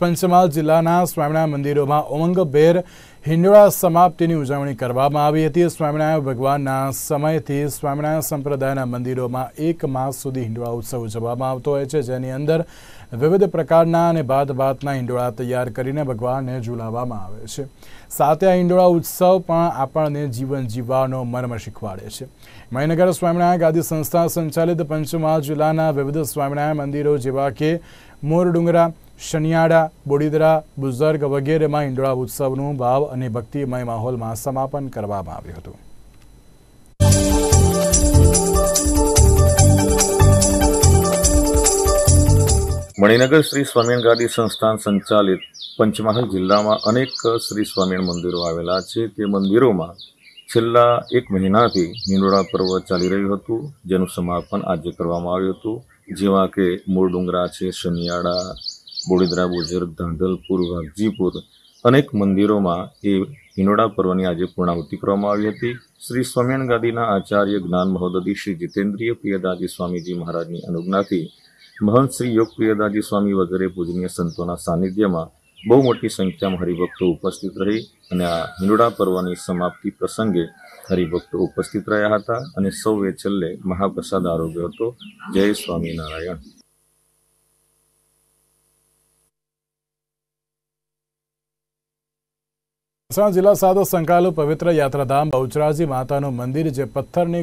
પંચમહાલ જિલ્લાના સ્વામિનારાયણ મંદિરોમાં ઉમંગભેર હિંડોળા સમાપ્તિની ઉજવણી કરવામાં આવી હતી સ્વામિનારાયણ ભગવાનના સમયથી સ્વામિનારાયણ સંપ્રદાયના મંદિરોમાં એક માસ સુધી હિંડોળા ઉત્સવ ઉજવવામાં આવતો હોય છે જેની અંદર વિવિધ પ્રકારના અને ભાત ભાતના હિંડોળા તૈયાર કરીને ભગવાનને ઝુલાવવામાં આવે છે સાથે આ હિંડોળા ઉત્સવ પણ આપણને જીવન જીવવાનો મર્મ શીખવાડે છે મહીનગર સ્વામિનારાયણ ગાદી સંસ્થા સંચાલિત પંચમહાલ જિલ્લાના વિવિધ સ્વામિનારાયણ મંદિરો જેવા કે મોરડુંગરા શનિયાળા બોડીદરા બુઝર્ગ વગેરેમાં હિંડોળા ઉત્સવનું ભાવ અને ભક્તિમય માહોલમાં સમાપન કરવામાં આવ્યું હતું મણિનગર શ્રી સ્વામિનારાયણ ગાદી સંસ્થાન સંચાલિત પંચમહાલ જિલ્લામાં અનેક શ્રી સ્વામિનારાયણ મંદિરો આવેલા છે તે મંદિરોમાં છેલ્લા એક મહિનાથી હિંડોળા પર્વ ચાલી રહ્યું હતું જેનું સમાપન આજે કરવામાં આવ્યું હતું જેવા કે મૂળ ડુંગરા છે શનિયાળા બુડીદરા બુજર ધાંધલપુર વાઘજીપુર અનેક મંદિરોમાં એ હિંડોળા પર્વની આજે પૂર્ણાહુતિ કરવામાં આવી હતી શ્રી સ્વામિયાન ગાદીના આચાર્ય જ્ઞાન મહોદધિ શ્રી જીતેન્દ્રીય પ્રિયદાજી સ્વામીજી મહારાજની અનુજ્ઞાથી મહંત શ્રી યોગ પ્રિયદાજી સ્વામી વગેરે પૂજનીય સંતોના સાનિધ્યમાં બહુ મોટી સંખ્યામાં હરિભક્તો ઉપસ્થિત રહી અને આ હિંડોળા પર્વની સમાપ્તિ પ્રસંગે હરિભક્તો ઉપસ્થિત રહ્યા હતા અને સૌએ છેલ્લે મહાપ્રસાદ આરોગ્ય હતો જય સ્વામિનારાયણ મહેસાણા જિલ્લા સાધુ સંકાલુ પવિત્ર યાત્રાધામ બહુચરાજી માતાનું મંદિર જે પથ્થરની